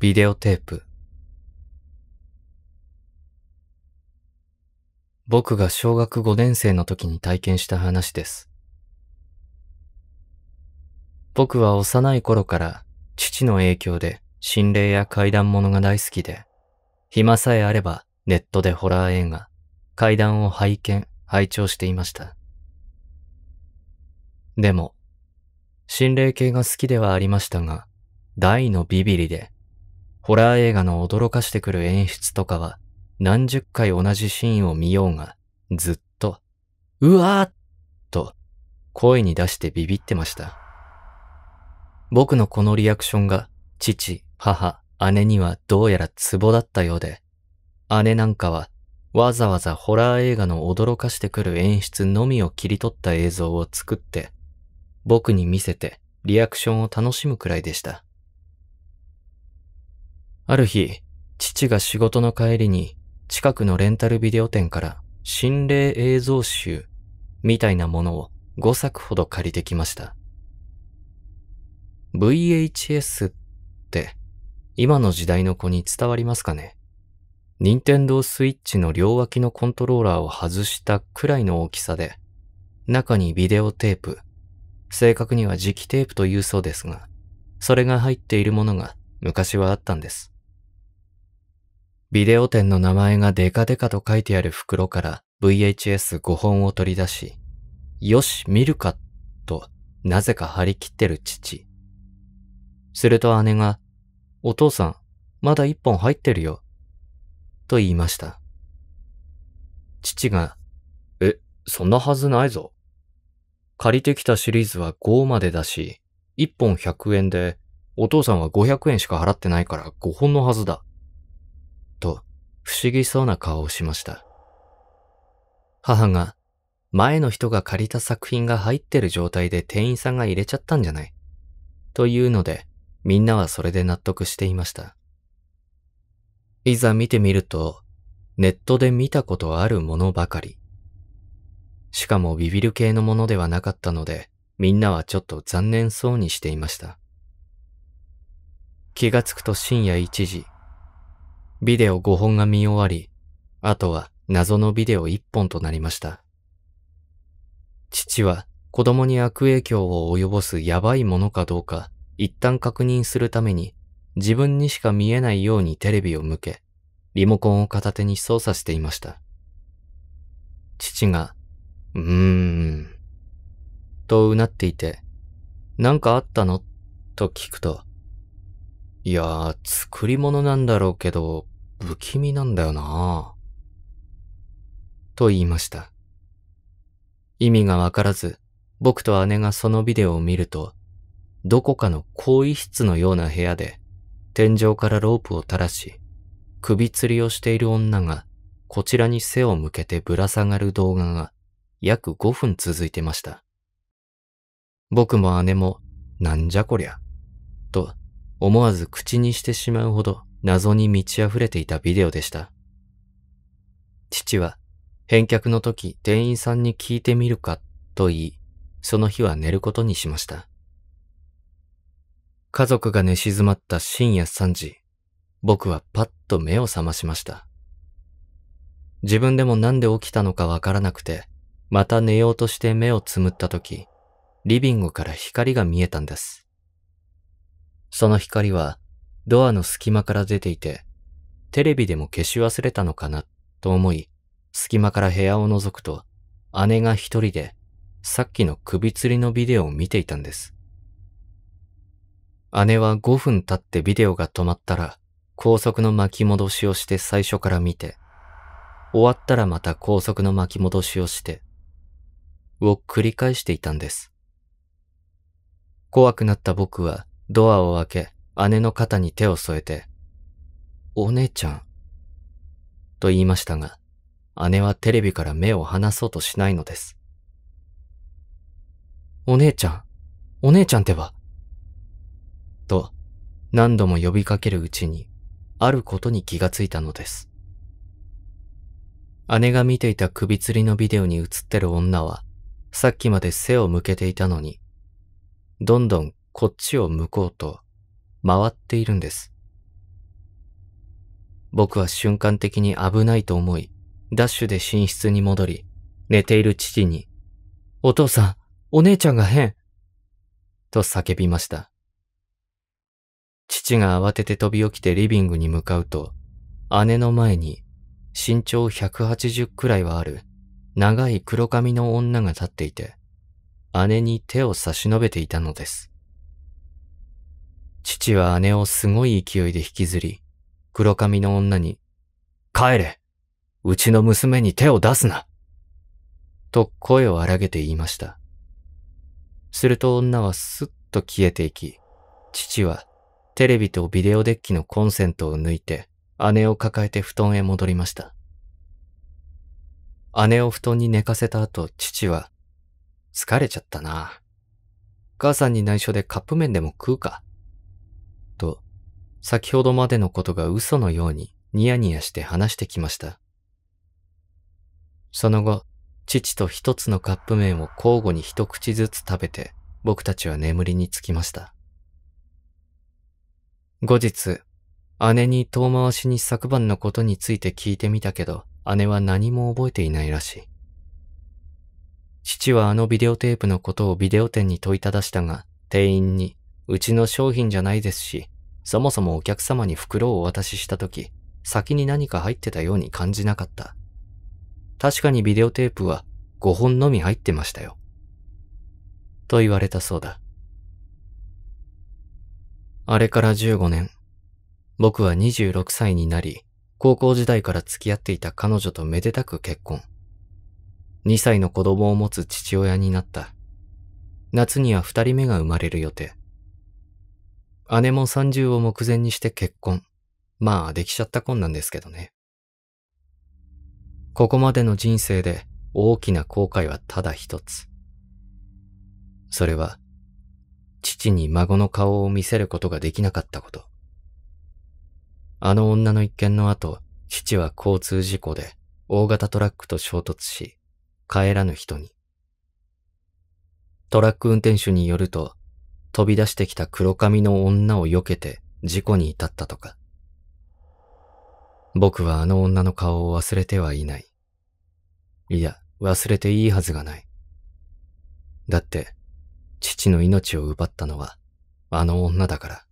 ビデオテープ。僕が小学5年生の時に体験した話です。僕は幼い頃から父の影響で心霊や怪談ものが大好きで、暇さえあればネットでホラー映画、怪談を拝見、拝聴していました。でも、心霊系が好きではありましたが、大のビビリでホラー映画の驚かしてくる演出とかは、何十回同じシーンを見ようが、ずっと、うわーっと、声に出してビビってました。僕のこのリアクションが、父、母、姉にはどうやらツボだったようで、姉なんかは、わざわざホラー映画の驚かしてくる演出のみを切り取った映像を作って、僕に見せてリアクションを楽しむくらいでした。ある日、父が仕事の帰りに近くのレンタルビデオ店から心霊映像集みたいなものを5作ほど借りてきました。VHS って今の時代の子に伝わりますかね任天堂スイッチの両脇のコントローラーを外したくらいの大きさで、中にビデオテープ、正確には磁気テープというそうですが、それが入っているものが昔はあったんです。ビデオ店の名前がデカデカと書いてある袋から VHS5 本を取り出し、よし、見るか、と、なぜか張り切ってる父。すると姉が、お父さん、まだ1本入ってるよ、と言いました。父が、え、そんなはずないぞ。借りてきたシリーズは5までだし、1本100円で、お父さんは500円しか払ってないから5本のはずだ。不思議そうな顔をしました。母が、前の人が借りた作品が入ってる状態で店員さんが入れちゃったんじゃないというので、みんなはそれで納得していました。いざ見てみると、ネットで見たことあるものばかり。しかもビビる系のものではなかったので、みんなはちょっと残念そうにしていました。気がつくと深夜1時、ビデオ5本が見終わり、あとは謎のビデオ1本となりました。父は子供に悪影響を及ぼすやばいものかどうか一旦確認するために自分にしか見えないようにテレビを向け、リモコンを片手に操作していました。父が、うーん、とうなっていて、なんかあったのと聞くと、いやー、作り物なんだろうけど、不気味なんだよなと言いました。意味がわからず、僕と姉がそのビデオを見ると、どこかの更衣室のような部屋で、天井からロープを垂らし、首吊りをしている女が、こちらに背を向けてぶら下がる動画が、約5分続いてました。僕も姉も、なんじゃこりゃ、と思わず口にしてしまうほど、謎に満ち溢れていたビデオでした。父は、返却の時店員さんに聞いてみるかと言い、その日は寝ることにしました。家族が寝静まった深夜3時、僕はパッと目を覚ましました。自分でもなんで起きたのかわからなくて、また寝ようとして目をつむった時、リビングから光が見えたんです。その光はドアの隙間から出ていて、テレビでも消し忘れたのかなと思い、隙間から部屋を覗くと、姉が一人で、さっきの首吊りのビデオを見ていたんです。姉は5分経ってビデオが止まったら、高速の巻き戻しをして最初から見て、終わったらまた高速の巻き戻しをして、を繰り返していたんです。怖くなった僕はドアを開け、姉の肩に手を添えて、お姉ちゃん、と言いましたが、姉はテレビから目を離そうとしないのです。お姉ちゃん、お姉ちゃんってば、と何度も呼びかけるうちに、あることに気がついたのです。姉が見ていた首吊りのビデオに映ってる女は、さっきまで背を向けていたのに、どんどんこっちを向こうと、回っているんです。僕は瞬間的に危ないと思い、ダッシュで寝室に戻り、寝ている父に、お父さん、お姉ちゃんが変と叫びました。父が慌てて飛び起きてリビングに向かうと、姉の前に身長180くらいはある長い黒髪の女が立っていて、姉に手を差し伸べていたのです。父は姉をすごい勢いで引きずり、黒髪の女に、帰れうちの娘に手を出すなと声を荒げて言いました。すると女はスッと消えていき、父はテレビとビデオデッキのコンセントを抜いて姉を抱えて布団へ戻りました。姉を布団に寝かせた後、父は、疲れちゃったな。母さんに内緒でカップ麺でも食うかと、先ほどまでのことが嘘のようにニヤニヤして話してきました。その後、父と一つのカップ麺を交互に一口ずつ食べて、僕たちは眠りにつきました。後日、姉に遠回しに昨晩のことについて聞いてみたけど、姉は何も覚えていないらしい。父はあのビデオテープのことをビデオ店に問いただしたが、店員に、うちの商品じゃないですし、そもそもお客様に袋をお渡しした時、先に何か入ってたように感じなかった。確かにビデオテープは5本のみ入ってましたよ。と言われたそうだ。あれから15年、僕は26歳になり、高校時代から付き合っていた彼女とめでたく結婚。2歳の子供を持つ父親になった。夏には2人目が生まれる予定。姉も30を目前にして結婚。まあ、できちゃった婚なんですけどね。ここまでの人生で大きな後悔はただ一つ。それは、父に孫の顔を見せることができなかったこと。あの女の一件の後、父は交通事故で大型トラックと衝突し、帰らぬ人に。トラック運転手によると、飛び出してきた黒髪の女を避けて事故に至ったとか。僕はあの女の顔を忘れてはいない。いや、忘れていいはずがない。だって、父の命を奪ったのは、あの女だから。